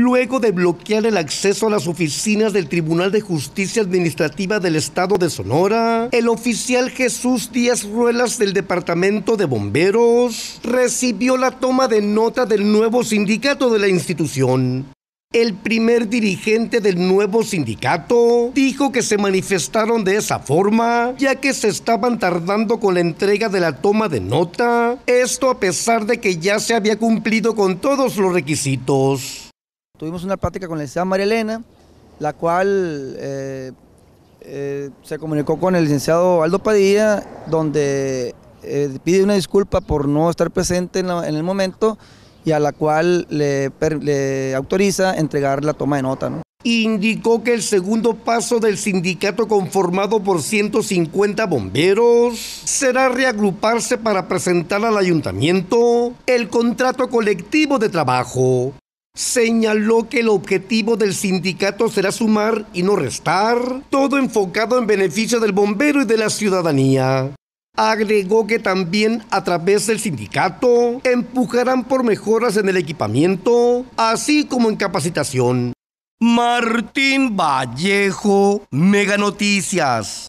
luego de bloquear el acceso a las oficinas del Tribunal de Justicia Administrativa del Estado de Sonora, el oficial Jesús Díaz Ruelas del Departamento de Bomberos recibió la toma de nota del nuevo sindicato de la institución. El primer dirigente del nuevo sindicato dijo que se manifestaron de esa forma, ya que se estaban tardando con la entrega de la toma de nota, esto a pesar de que ya se había cumplido con todos los requisitos. Tuvimos una plática con la licenciada María Elena, la cual eh, eh, se comunicó con el licenciado Aldo Padilla, donde eh, pide una disculpa por no estar presente en, el momento y a la cual le, autoriza entregar la toma de nota. Indicó que el segundo paso del sindicato conformado por 150 bomberos será reagruparse para presentar al ayuntamiento el contrato colectivo de trabajo Señaló que el objetivo del sindicato será sumar y no restar, todo enfocado en beneficio del bombero y de la ciudadanía. Agregó que también a través del sindicato empujarán por mejoras en el equipamiento, así como en capacitación. Martín Vallejo, Mega Noticias.